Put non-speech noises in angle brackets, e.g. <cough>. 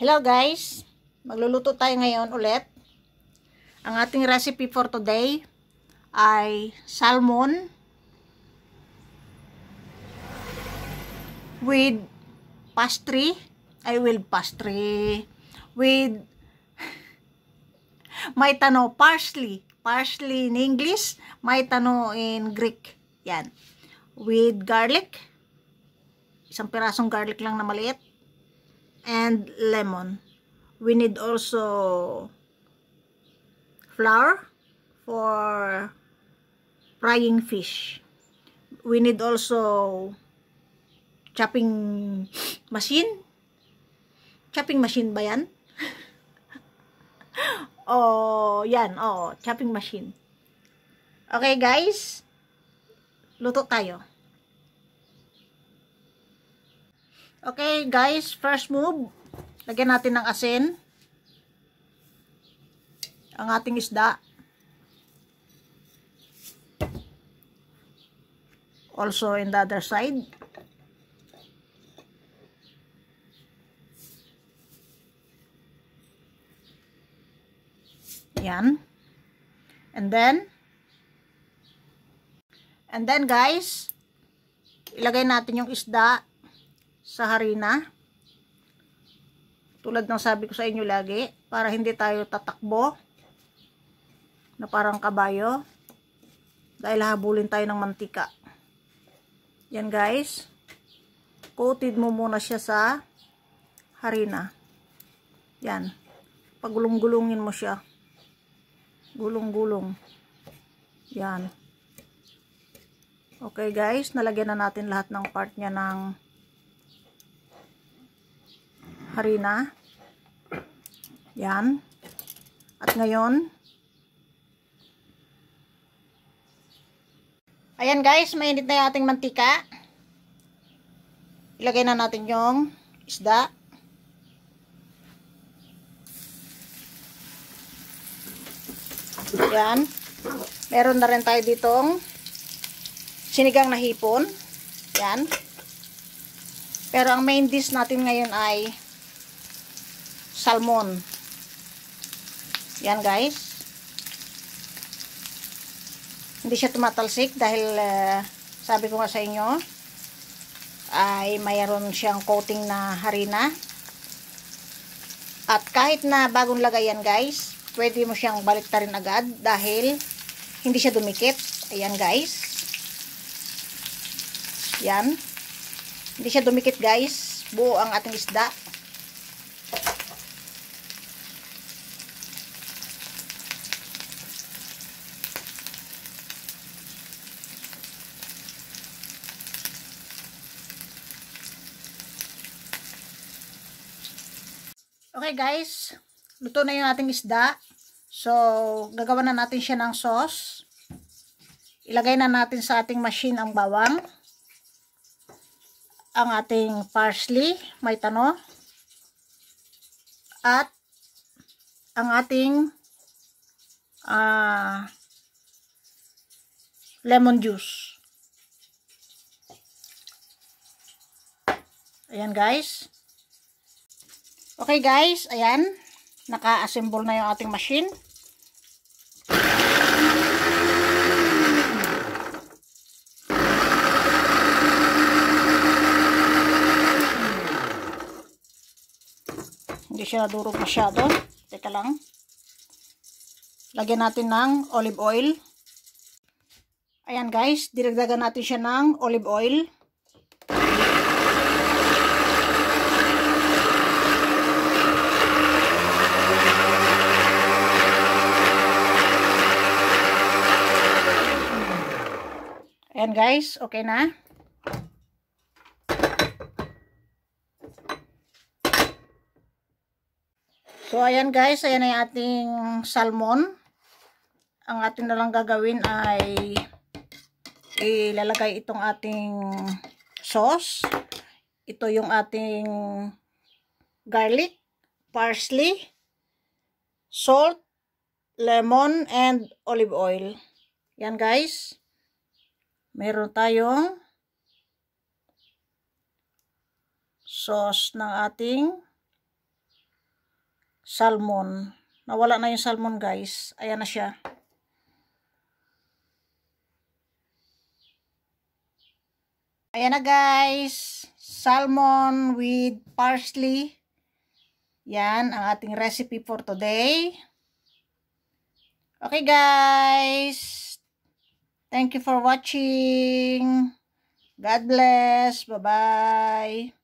Hello guys, magluluto tayo ngayon ulit. Ang ating recipe for today ay salmon with pastry, I will pastry, with <laughs> may tano parsley, parsley in English, may tano in Greek, yan. With garlic, isang pirasong garlic lang na maliit and lemon. We need also flour for frying fish. We need also chopping machine. Chopping machine ba yan? <laughs> oh, yan. Oh, chopping machine. Okay, guys. Luto tayo. Okay, guys, first move. Lagyan natin ng asin. Ang ating isda. Also in the other side. Yan. And then, and then guys, ilagay natin yung isda sa harina. Tulad ng sabi ko sa inyo lagi, para hindi tayo tatakbo na parang kabayo dahil habulin tayo ng mantika. Yan guys. Coated mo muna siya sa harina. Yan. Pagulong-gulungin mo siya. Gulong-gulong. Yan. Okay guys, nalagyan na natin lahat ng part niya ng harina. Yan. At ngayon, ayan guys, mainit na yung ating mantika. Ilagay na natin yung isda. Yan. Meron na rin tayo ditong sinigang na hipon. Yan. Pero ang main dish natin ngayon ay salmon. Yan guys. Hindi siya tumatalsik dahil uh, sabi ko nga sa inyo ay mayroon siyang coating na harina. At kahit na bagong lagayan guys, pwede mo siyang baliktarin agad dahil hindi siya dumikit. Ayan guys. Yan. Hindi siya dumikit guys. Buo ang ating isda. Okay guys, luto na yung ating isda. So, gagawa na natin siya ng sauce. Ilagay na natin sa ating machine ang bawang. Ang ating parsley, may tano. At ang ating uh, lemon juice. Ayan guys. Okay guys, ayan. Naka-assemble na yung ating machine. Hindi siya nadurog masyado. Teka lang. Lagyan natin ng olive oil. Ayan guys, diragdagan natin siya ng olive oil. And guys, okay na. So ayan guys, ayan ay ating salmon. Ang atin na lang gagawin ay ilalagay itong ating sauce. Ito yung ating garlic, parsley, salt, lemon, and olive oil. Yan guys meron tayong sauce ng ating salmon. Nawala na yung salmon guys. Ayan na siya. Ayan na guys. Salmon with parsley. Yan ang ating recipe for today. Okay guys. Thank you for watching. God bless. Bye-bye.